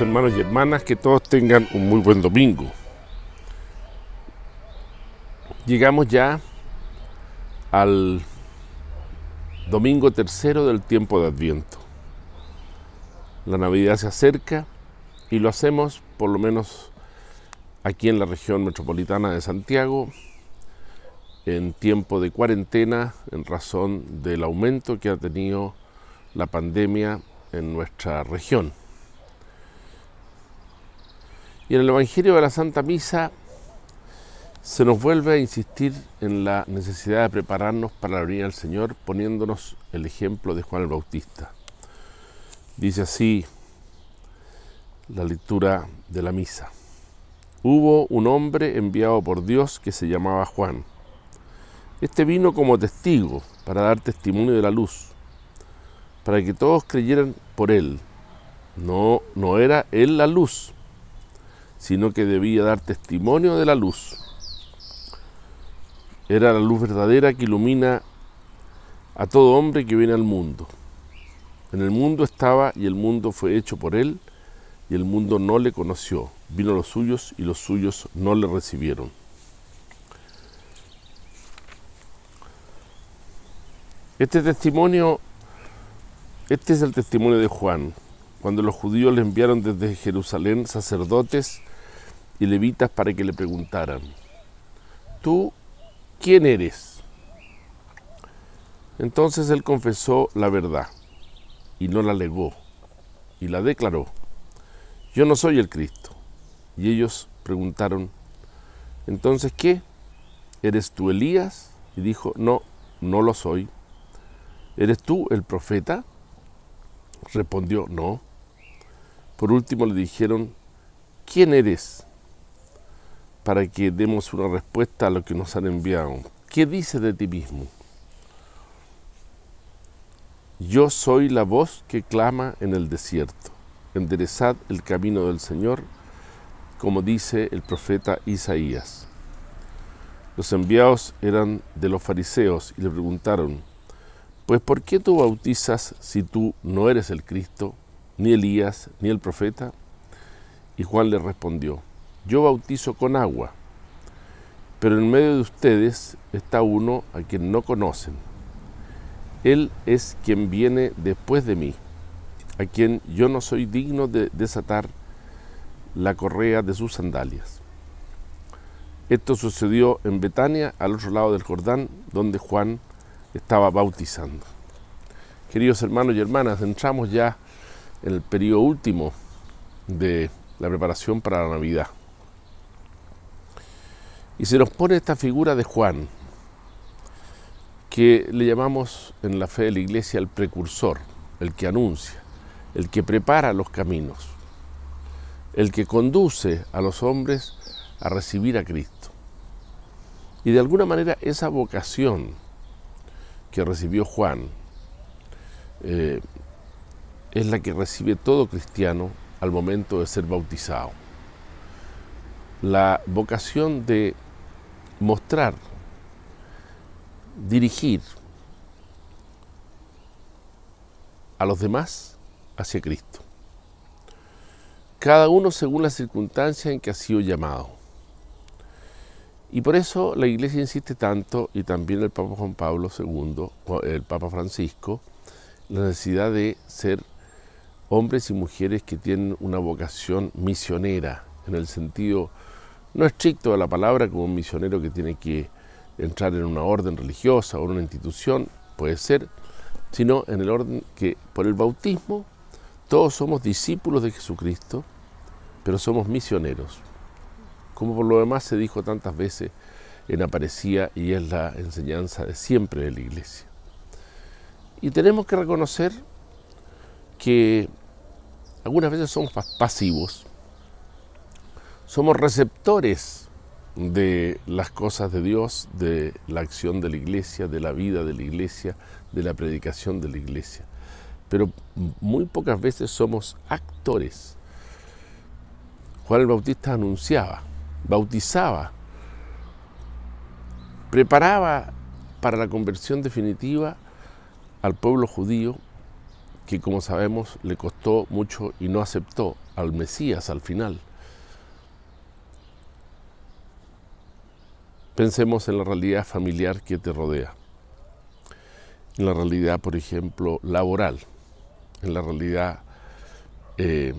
hermanos y hermanas, que todos tengan un muy buen domingo. Llegamos ya al domingo tercero del tiempo de Adviento. La Navidad se acerca y lo hacemos, por lo menos aquí en la región metropolitana de Santiago, en tiempo de cuarentena en razón del aumento que ha tenido la pandemia en nuestra región. Y en el Evangelio de la Santa Misa se nos vuelve a insistir en la necesidad de prepararnos para la venida del Señor poniéndonos el ejemplo de Juan el Bautista. Dice así la lectura de la misa. Hubo un hombre enviado por Dios que se llamaba Juan. Este vino como testigo para dar testimonio de la luz, para que todos creyeran por él. No, no era él la luz, sino que debía dar testimonio de la luz. Era la luz verdadera que ilumina a todo hombre que viene al mundo. En el mundo estaba y el mundo fue hecho por él y el mundo no le conoció. Vino los suyos y los suyos no le recibieron. Este testimonio, este es el testimonio de Juan, cuando los judíos le enviaron desde Jerusalén sacerdotes y levitas para que le preguntaran, ¿tú quién eres? Entonces él confesó la verdad y no la alegó y la declaró, yo no soy el Cristo. Y ellos preguntaron, entonces ¿qué? ¿Eres tú Elías? Y dijo, no, no lo soy. ¿Eres tú el profeta? Respondió, no. Por último le dijeron, ¿quién eres? para que demos una respuesta a lo que nos han enviado. ¿Qué dices de ti mismo? Yo soy la voz que clama en el desierto. Enderezad el camino del Señor, como dice el profeta Isaías. Los enviados eran de los fariseos y le preguntaron, pues ¿por qué tú bautizas si tú no eres el Cristo, ni Elías, ni el profeta? Y Juan le respondió, yo bautizo con agua, pero en medio de ustedes está uno a quien no conocen. Él es quien viene después de mí, a quien yo no soy digno de desatar la correa de sus sandalias. Esto sucedió en Betania, al otro lado del Jordán, donde Juan estaba bautizando. Queridos hermanos y hermanas, entramos ya en el periodo último de la preparación para la Navidad. Y se nos pone esta figura de Juan, que le llamamos en la fe de la iglesia el precursor, el que anuncia, el que prepara los caminos, el que conduce a los hombres a recibir a Cristo. Y de alguna manera esa vocación que recibió Juan eh, es la que recibe todo cristiano al momento de ser bautizado. La vocación de mostrar, dirigir a los demás hacia Cristo. Cada uno según la circunstancia en que ha sido llamado. Y por eso la Iglesia insiste tanto, y también el Papa Juan Pablo II, el Papa Francisco, la necesidad de ser hombres y mujeres que tienen una vocación misionera, en el sentido no estricto de la palabra, como un misionero que tiene que entrar en una orden religiosa o en una institución, puede ser, sino en el orden que por el bautismo todos somos discípulos de Jesucristo, pero somos misioneros. Como por lo demás se dijo tantas veces en Aparecía y es la enseñanza de siempre de la iglesia. Y tenemos que reconocer que algunas veces somos pasivos, somos receptores de las cosas de Dios, de la acción de la iglesia, de la vida de la iglesia, de la predicación de la iglesia. Pero muy pocas veces somos actores. Juan el Bautista anunciaba, bautizaba, preparaba para la conversión definitiva al pueblo judío que como sabemos le costó mucho y no aceptó al Mesías al final. Pensemos en la realidad familiar que te rodea, en la realidad, por ejemplo, laboral, en la realidad eh,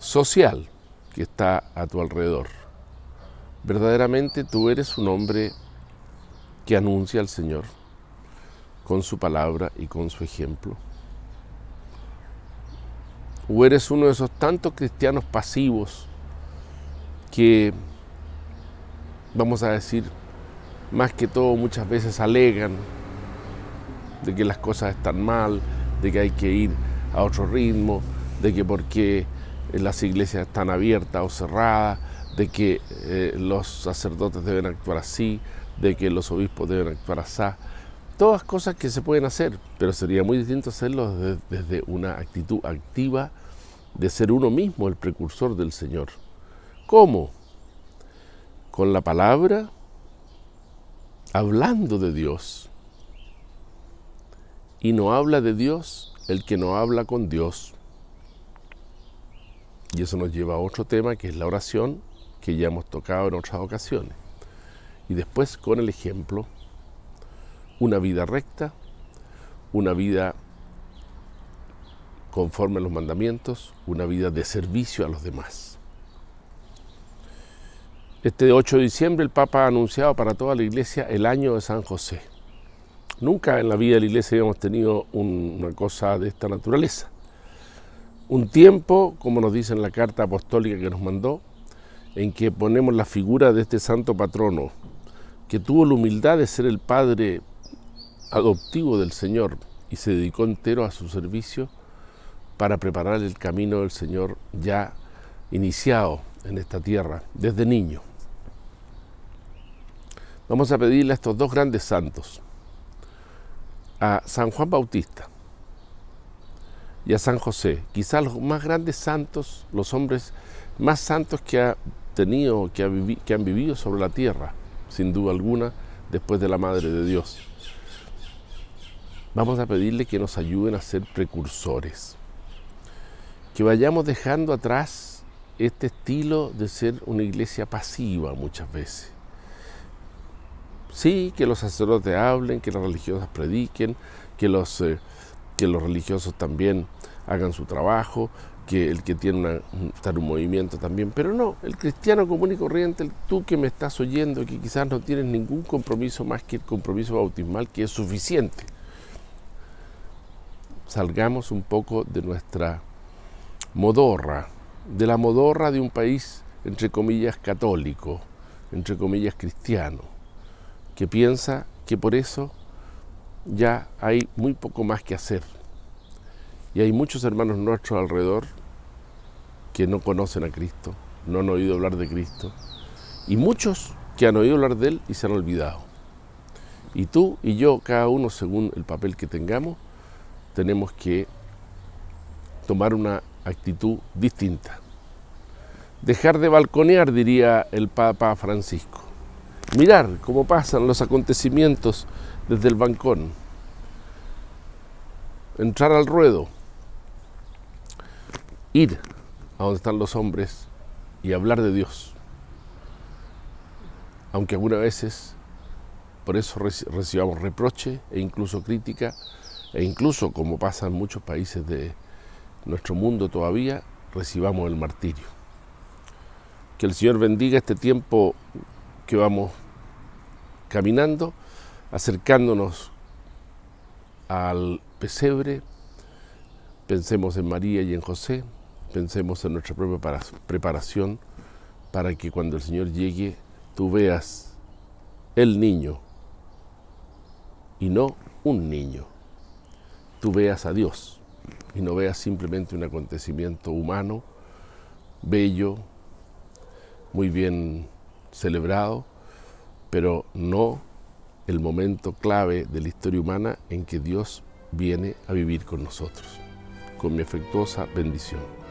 social que está a tu alrededor. Verdaderamente tú eres un hombre que anuncia al Señor con su palabra y con su ejemplo. O eres uno de esos tantos cristianos pasivos que, vamos a decir, más que todo muchas veces alegan de que las cosas están mal, de que hay que ir a otro ritmo, de que porque eh, las iglesias están abiertas o cerradas, de que eh, los sacerdotes deben actuar así, de que los obispos deben actuar así. Todas cosas que se pueden hacer, pero sería muy distinto hacerlo desde una actitud activa de ser uno mismo el precursor del Señor. ¿Cómo? Con la palabra, hablando de Dios. Y no habla de Dios el que no habla con Dios. Y eso nos lleva a otro tema que es la oración, que ya hemos tocado en otras ocasiones. Y después con el ejemplo, una vida recta, una vida conforme a los mandamientos, una vida de servicio a los demás. Este 8 de diciembre el Papa ha anunciado para toda la iglesia el año de San José. Nunca en la vida de la iglesia habíamos tenido una cosa de esta naturaleza. Un tiempo, como nos dice en la carta apostólica que nos mandó, en que ponemos la figura de este santo patrono, que tuvo la humildad de ser el padre adoptivo del Señor y se dedicó entero a su servicio para preparar el camino del Señor ya iniciado en esta tierra desde niño. Vamos a pedirle a estos dos grandes santos, a San Juan Bautista y a San José, quizás los más grandes santos, los hombres más santos que ha tenido, que, que han vivido sobre la tierra, sin duda alguna, después de la Madre de Dios. Vamos a pedirle que nos ayuden a ser precursores, que vayamos dejando atrás este estilo de ser una iglesia pasiva muchas veces Sí, que los sacerdotes hablen, que las religiosas prediquen, que los, eh, que los religiosos también hagan su trabajo, que el que tiene una, un movimiento también, pero no, el cristiano común y corriente, el, tú que me estás oyendo, que quizás no tienes ningún compromiso más que el compromiso bautismal, que es suficiente. Salgamos un poco de nuestra modorra, de la modorra de un país, entre comillas, católico, entre comillas, cristiano que piensa que por eso ya hay muy poco más que hacer. Y hay muchos hermanos nuestros alrededor que no conocen a Cristo, no han oído hablar de Cristo, y muchos que han oído hablar de Él y se han olvidado. Y tú y yo, cada uno según el papel que tengamos, tenemos que tomar una actitud distinta. Dejar de balconear, diría el Papa Francisco mirar cómo pasan los acontecimientos desde el bancón, entrar al ruedo, ir a donde están los hombres y hablar de Dios. Aunque algunas veces por eso recibamos reproche e incluso crítica, e incluso, como pasa en muchos países de nuestro mundo todavía, recibamos el martirio. Que el Señor bendiga este tiempo que vamos caminando, acercándonos al pesebre, pensemos en María y en José, pensemos en nuestra propia preparación para que cuando el Señor llegue tú veas el niño y no un niño, tú veas a Dios y no veas simplemente un acontecimiento humano, bello, muy bien celebrado, pero no el momento clave de la historia humana en que Dios viene a vivir con nosotros. Con mi afectuosa bendición.